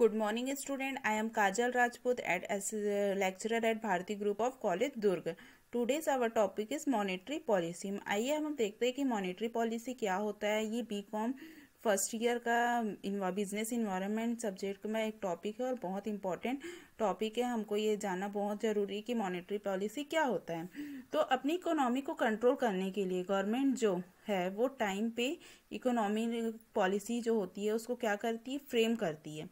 good morning student I am Kajal Rajput at as lecturer at Bharti group of college Durg today's our topic is monetary policy आइए हम देखते हैं कि monetary policy क्या होता है ये बी कॉम फर्स्ट ईयर का बिजनेस इन्वायरमेंट सब्जेक्ट में एक टॉपिक है और बहुत इंपॉर्टेंट टॉपिक है हमको ये जानना बहुत ज़रूरी है कि मॉनेटरी पॉलिसी क्या होता है तो अपनी इकोनॉमी को कंट्रोल करने के लिए गवर्नमेंट जो है वो टाइम पे इकोनॉमी पॉलिसी जो होती है उसको क्या करती है फ्रेम करती है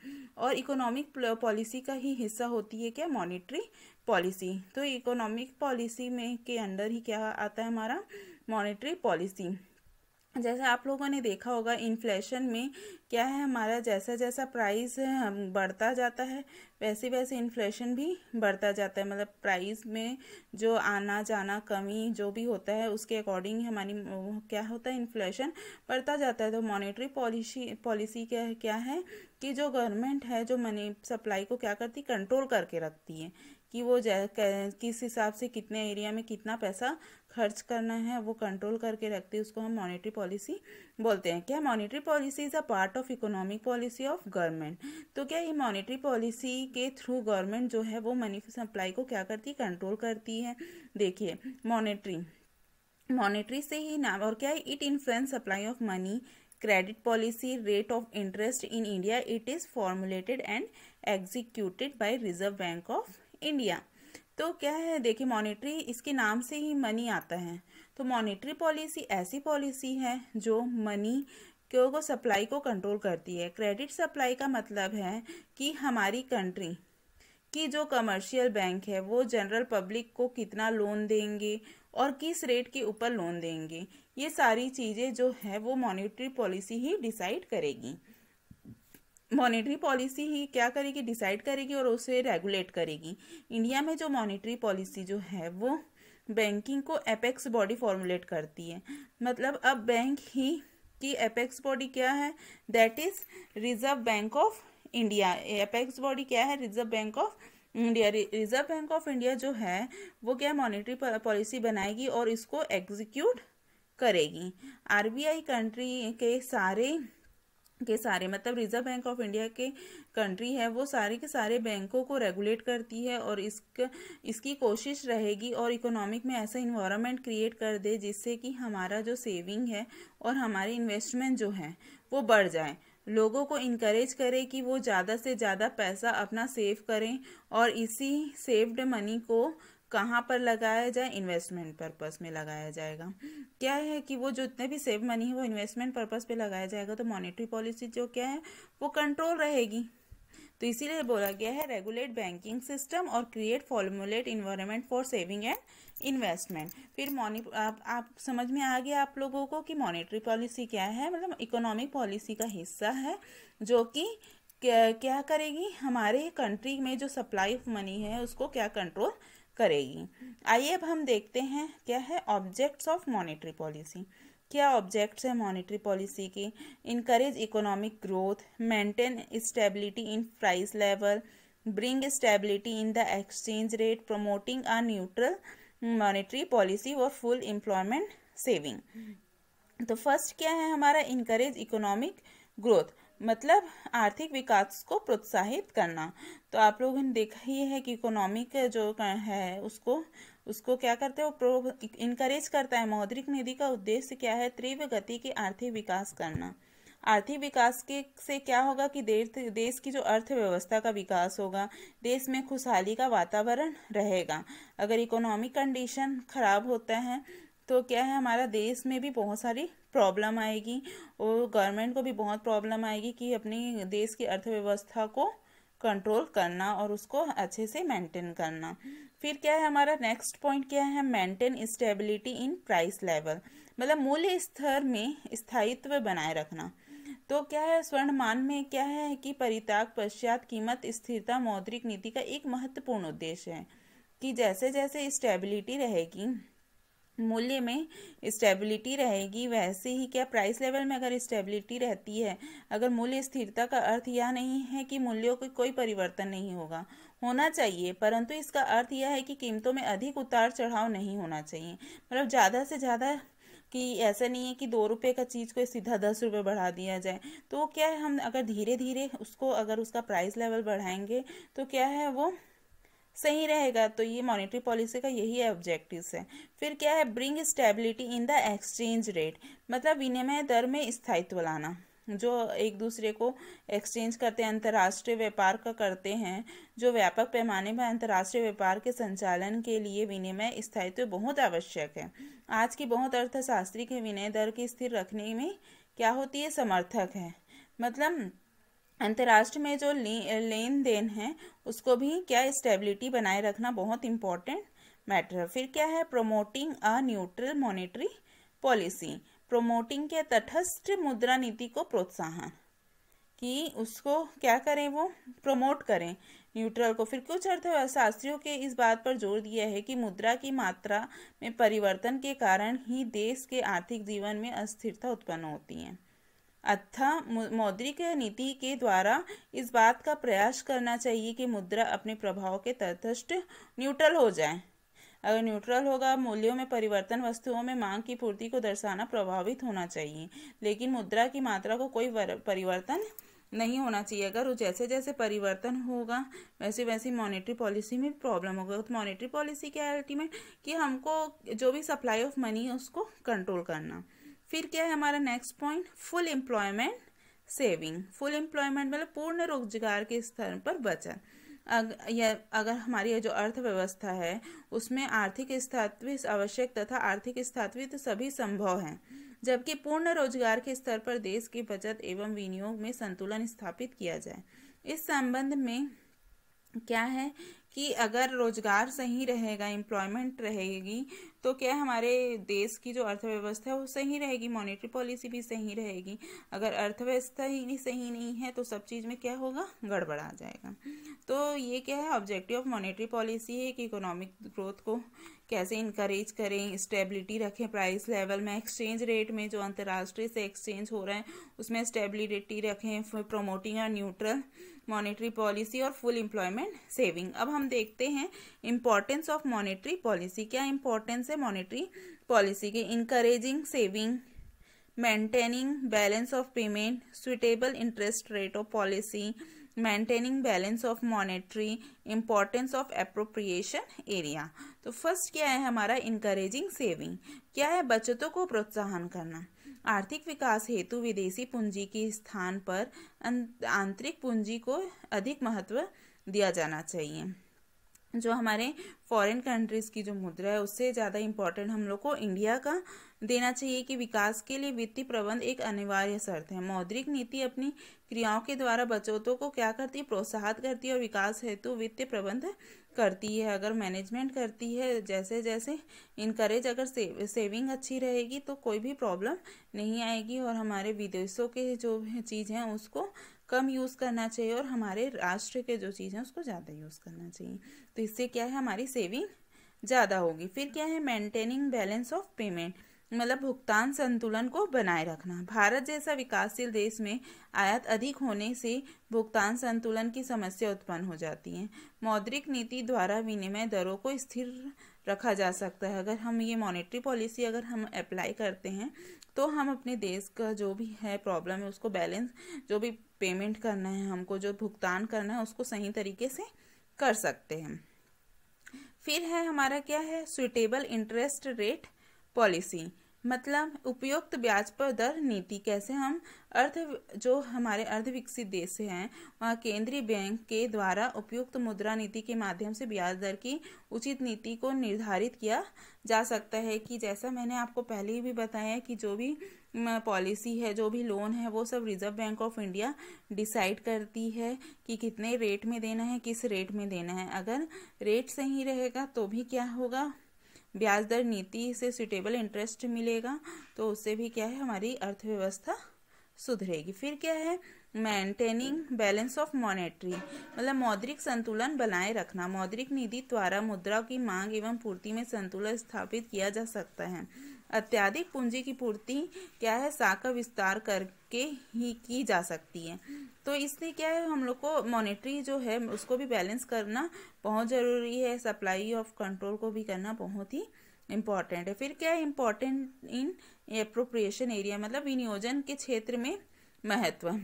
और इकोनॉमिक पॉलिसी का ही हिस्सा होती है क्या मॉनेटरी पॉलिसी तो इकोनॉमिक पॉलिसी में के अंडर ही क्या आता है हमारा मॉनेटरी पॉलिसी जैसे आप लोगों ने देखा होगा इन्फ्लेशन में क्या है हमारा जैसा जैसा प्राइस बढ़ता जाता है वैसे वैसे इन्फ्लेशन भी बढ़ता जाता है मतलब प्राइस में जो आना जाना कमी जो भी होता है उसके अकॉर्डिंग हमारी क्या होता है इन्फ्लेशन बढ़ता जाता है तो मॉनेटरी पॉलिसी पॉलिसी क्या क्या है कि जो गवर्नमेंट है जो मनी सप्लाई को क्या करती कंट्रोल करके रखती है कि वो किस हिसाब से कितने एरिया में कितना पैसा खर्च करना है वो कंट्रोल करके रखती है उसको हम मॉनेटरी पॉलिसी बोलते हैं क्या monetary policy is a part of economic policy of government तो क्या ये मॉनेटरी पॉलिसी के थ्रू गवर्नमेंट जो है वो मनी सप्लाई को क्या करती है कंट्रोल करती है देखिए मॉनेटरी मॉनेटरी से ही नाम और क्या it influence supply of money credit policy rate of interest in India it is formulated and executed by Reserve Bank of India तो क्या है देखिए मॉनेटरी इसके नाम से ही मनी आता है तो मॉनेटरी पॉलिसी ऐसी पॉलिसी है जो मनी क्यों को सप्लाई को कंट्रोल करती है क्रेडिट सप्लाई का मतलब है कि हमारी कंट्री की जो कमर्शियल बैंक है वो जनरल पब्लिक को कितना लोन देंगे और किस रेट के ऊपर लोन देंगे ये सारी चीज़ें जो है वो मॉनेटरी पॉलिसी ही डिसाइड करेगी मॉनेटरी पॉलिसी ही क्या करेगी डिसाइड करेगी और उसे रेगुलेट करेगी इंडिया में जो मॉनेटरी पॉलिसी जो है वो बैंकिंग को एपेक्स बॉडी फॉर्मुलेट करती है मतलब अब बैंक ही की एपेक्स बॉडी क्या है that is Reserve Bank of India apex body क्या है Reserve Bank of India Reserve Bank of India जो है वो क्या मॉनेटरी पॉलिसी बनाएगी और इसको एग्जीक्यूट करेगी आरबीआई कंट्री के सारे के सारे मतलब रिजर्व बैंक ऑफ इंडिया के कंट्री है वो सारे के सारे बैंकों को रेगुलेट करती है और इस इसकी कोशिश रहेगी और इकोनॉमिक में ऐसा इन्वायरमेंट क्रिएट कर दे जिससे कि हमारा जो सेविंग है और हमारे इन्वेस्टमेंट जो है वो बढ़ जाए लोगों को इनक्रेज करें कि वो ज़्यादा से ज़्यादा पैसा अपना सेव करें और इसी सेव्ड मनी को कहाँ पर लगाया जाए इन्वेस्टमेंट पर्पस में लगाया जाएगा क्या है कि वो जितने भी सेव मनी है वो इन्वेस्टमेंट पर्पस पे लगाया जाएगा तो मॉनेटरी पॉलिसी जो क्या है वो कंट्रोल रहेगी तो इसीलिए बोला गया है रेगुलेट बैंकिंग सिस्टम और create formulate environment for saving and investment फिर मॉनि आप, आप समझ में आ गया आप लोगों को कि मॉनेटरी पॉलिसी क्या है मतलब इकोनॉमिक पॉलिसी का हिस्सा है जो कि क्या, क्या करेगी हमारे कंट्री में जो सप्लाई ऑफ मनी है उसको क्या कंट्रोल करेगी आइए अब हम देखते हैं क्या है ऑब्जेक्ट्स ऑफ मॉनेटरी पॉलिसी क्या ऑब्जेक्ट्स हैं मॉनेटरी पॉलिसी के encourage economic growth maintain stability in price level bring stability in the exchange rate promoting a neutral monetary policy और फुल एम्प्लॉयमेंट सेविंग तो फर्स्ट क्या है हमारा इंकरेज इकोनॉमिक ग्रोथ मतलब आर्थिक विकास को प्रोत्साहित करना तो आप लोगों ने देखा ही है कि इकोनॉमिक जो है उसको उसको क्या करते हैं वो इनकरेज करता है मौद्रिक निधि का उद्देश्य क्या है तीव्र गति के आर्थिक विकास करना आर्थिक विकास के से क्या होगा कि देश देश की जो अर्थव्यवस्था का विकास होगा देश में खुशहाली का वातावरण रहेगा अगर इकोनॉमिक कंडीशन खराब होता है तो क्या है हमारा देश में भी बहुत सारी प्रॉब्लम आएगी और गवर्नमेंट को भी बहुत प्रॉब्लम आएगी कि अपनी देश की अर्थव्यवस्था को कंट्रोल करना और उसको अच्छे से मेंटेन करना फिर क्या है हमारा नेक्स्ट पॉइंट क्या है maintain stability in price level मतलब मूल्य स्तर में स्थायित्व बनाए रखना तो क्या है स्वर्ण मान में क्या है कि परिताग पश्चात कीमत स्थिरता मौद्रिक नीति का एक महत्वपूर्ण उद्देश्य है कि जैसे जैसे स्टेबिलिटी रहेगी मूल्य में स्टेबिलिटी रहेगी वैसे ही क्या प्राइस लेवल में अगर स्टेबिलिटी रहती है अगर मूल्य स्थिरता का अर्थ यह नहीं है कि मूल्यों को कोई परिवर्तन नहीं होगा होना चाहिए परंतु इसका अर्थ यह है कि कीमतों में अधिक उतार चढ़ाव नहीं होना चाहिए मतलब ज़्यादा से ज़्यादा कि ऐसा नहीं है कि दो रुपये का चीज़ को सीधा दस रुपये बढ़ा दिया जाए तो क्या है हम अगर धीरे धीरे उसको अगर उसका प्राइस लेवल बढ़ाएंगे तो क्या है वो सही रहेगा तो ये मॉनेटरी पॉलिसी का यही ऑब्जेक्टिव है फिर क्या है bring stability in the exchange rate मतलब विनिमय दर में स्थायित्व लाना जो एक दूसरे को एक्सचेंज करते हैं अंतर्राष्ट्रीय व्यापार का करते हैं जो व्यापक पैमाने पर अंतर्राष्ट्रीय व्यापार के संचालन के लिए विनिमय स्थायित्व बहुत आवश्यक है आज की बहुत अर्थशास्त्री के विनय दर की स्थिर रखने में क्या होती है समर्थक है मतलब अंतर्राष्ट्र में जो लेन देन है उसको भी क्या स्टेबिलिटी बनाए रखना बहुत इम्पोर्टेंट मैटर है फिर क्या है promoting a neutral monetary policy promoting के तटस्थ मुद्रा नीति को प्रोत्साहन कि उसको क्या करें वो प्रमोट करें न्यूट्रल को फिर कुछ अर्थशास्त्रियों के इस बात पर जोर दिया है कि मुद्रा की मात्रा में परिवर्तन के कारण ही देश के आर्थिक जीवन में अस्थिरता उत्पन्न होती है अतः मौद्रिक नीति के द्वारा इस बात का प्रयास करना चाहिए कि मुद्रा अपने प्रभाव के तथस्ट न्यूट्रल हो जाए अगर न्यूट्रल होगा मूल्यों में परिवर्तन वस्तुओं में मांग की पूर्ति को दर्शाना प्रभावित होना चाहिए लेकिन मुद्रा की मात्रा को कोई परिवर्तन नहीं होना चाहिए अगर जैसे जैसे परिवर्तन होगा वैसे वैसे मॉनेटरी पॉलिसी में प्रॉब्लम होगा तो मॉनेटरी पॉलिसी क्या है अल्टीमेट कि हमको जो भी सप्लाई ऑफ मनी है उसको कंट्रोल करना फिर क्या है हमारा next point full employment saving full employment मतलब पूर्ण रोजगार के स्तर पर बचत अग, या अगर हमारी जो अर्थव्यवस्था है उसमें आर्थिक स्थात्व आवश्यक तथा आर्थिक स्थात्व तो सभी संभव हैं जबकि पूर्ण रोजगार के स्तर पर देश की बचत एवं विनियोग में संतुलन स्थापित किया जाए इस संबंध में क्या है कि अगर रोजगार सही रहेगा एम्प्लॉयमेंट रहेगी तो क्या हमारे देश की जो अर्थव्यवस्था है वो सही रहेगी मॉनेटरी पॉलिसी भी सही रहेगी अगर अर्थव्यवस्था ही नहीं सही नहीं है तो सब चीज़ में क्या होगा गड़बड़ा जाएगा तो ये क्या है ऑब्जेक्टिव ऑफ मॉनेटरी पॉलिसी है कि इकोनॉमिक ग्रोथ को कैसे इंकरेज करें स्टेबिलिटी रखें प्राइस लेवल में एक्सचेंज रेट में जो अंतर्राष्ट्रीय से एक्सचेंज हो रहा है उसमें स्टेबिलिटी रखें प्रोमोटिंग और न्यूट्रल मॉनेटरी पॉलिसी और फुल एम्प्लॉयमेंट सेविंग अब हम देखते हैं इंपॉर्टेंस ऑफ मॉनेटरी पॉलिसी क्या इंपॉर्टेंस है है मॉनेटरी पॉलिसी की encouraging saving maintaining balance of payment suitable interest rate of policy maintaining balance of monetary importance of appropriation area तो फर्स्ट क्या है हमारा इनकरेजिंग सेविंग क्या है बचतों को प्रोत्साहन करना आर्थिक विकास हेतु विदेशी पूंजी के स्थान पर अं- आंतरिक पूंजी को अधिक महत्व दिया जाना चाहिए जो हमारे फॉरेन कंट्रीज़ की जो मुद्रा है उससे ज़्यादा इम्पोर्टेंट हम लोग को इंडिया का देना चाहिए कि विकास के लिए वित्तीय प्रबंध एक अनिवार्य शर्त है मौद्रिक नीति अपनी क्रियाओं के द्वारा बचतों को क्या करती है प्रोत्साहित करती है और विकास हेतु वित्तीय प्रबंध करती है अगर मैनेजमेंट करती है जैसे जैसे इनकरेज अगर से, सेविंग अच्छी रहेगी तो कोई भी प्रॉब्लम नहीं आएगी और हमारे विदेशों के जो चीज़ हैं उसको कम यूज़ करना चाहिए और हमारे राष्ट्र के जो चीज़ें उसको ज़्यादा यूज़ करना चाहिए तो इससे क्या है हमारी सेविंग ज़्यादा होगी फिर क्या है मेंटेनिंग बैलेंस ऑफ पेमेंट मतलब भुगतान संतुलन को बनाए रखना भारत जैसा विकासशील देश में आयात अधिक होने से भुगतान संतुलन की समस्या उत्पन्न हो जाती है मौद्रिक नीति द्वारा विनिमय दरों को स्थिर रखा जा सकता है अगर हम ये मॉनेटरी पॉलिसी अगर हम अप्लाई करते हैं तो हम अपने देश का जो भी है प्रॉब्लम है उसको बैलेंस जो भी पेमेंट करना है हमको जो भुगतान करना है उसको सही तरीके से कर सकते हैं फिर है हमारा क्या है सुइटेबल इंटरेस्ट रेट पॉलिसी मतलब उपयुक्त ब्याज पर दर नीति कैसे हम अर्थ जो हमारे अर्ध विकसित देश हैं वहाँ केंद्रीय बैंक के द्वारा उपयुक्त मुद्रा नीति के माध्यम से ब्याज दर की उचित नीति को निर्धारित किया जा सकता है कि जैसा मैंने आपको पहले ही भी बताया कि जो भी पॉलिसी है जो भी लोन है वो सब Reserve Bank of India decide करती है कि कितने रेट में देना है किस रेट में देना है अगर रेट सही रहेगा तो भी क्या होगा ब्याज दर नीति से सुटेबल इंटरेस्ट मिलेगा तो उससे भी क्या है हमारी अर्थव्यवस्था सुधरेगी फिर क्या है मेंटेनिंग बैलेंस ऑफ मॉनेटरी मतलब मौद्रिक संतुलन बनाए रखना मौद्रिक नीति द्वारा मुद्रा की मांग एवं पूर्ति में संतुलन स्थापित किया जा सकता है अत्याधिक पूंजी की पूर्ति क्या है शाखा विस्तार करके ही की जा सकती है तो इसलिए क्या है हम लोग को मॉनेटरी जो है उसको भी बैलेंस करना बहुत ज़रूरी है सप्लाई ऑफ कंट्रोल को भी करना बहुत ही इम्पॉर्टेंट है फिर क्या है इम्पॉर्टेंट इन अप्रोप्रिएशन एरिया मतलब विनियोजन के क्षेत्र में महत्व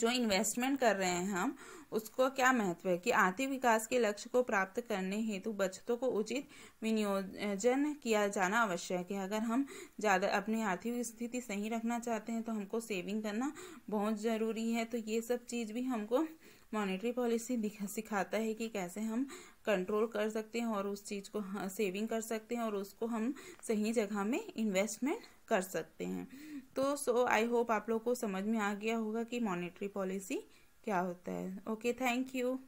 जो इन्वेस्टमेंट कर रहे हैं हम उसको क्या महत्व है कि आर्थिक विकास के लक्ष्य को प्राप्त करने हेतु बचतों को उचित विनियोजन किया जाना आवश्यक है अगर हम ज़्यादा अपनी आर्थिक स्थिति सही रखना चाहते हैं तो हमको सेविंग करना बहुत ज़रूरी है तो ये सब चीज़ भी हमको मॉनेटरी पॉलिसी सिखाता है कि कैसे हम कंट्रोल कर सकते हैं और उस चीज़ को सेविंग हाँ, कर सकते हैं और उसको हम सही जगह में इन्वेस्टमेंट कर सकते हैं तो सो आई होप आप लोग को समझ में आ गया होगा कि मॉनेटरी पॉलिसी क्या होता है ओके थैंक यू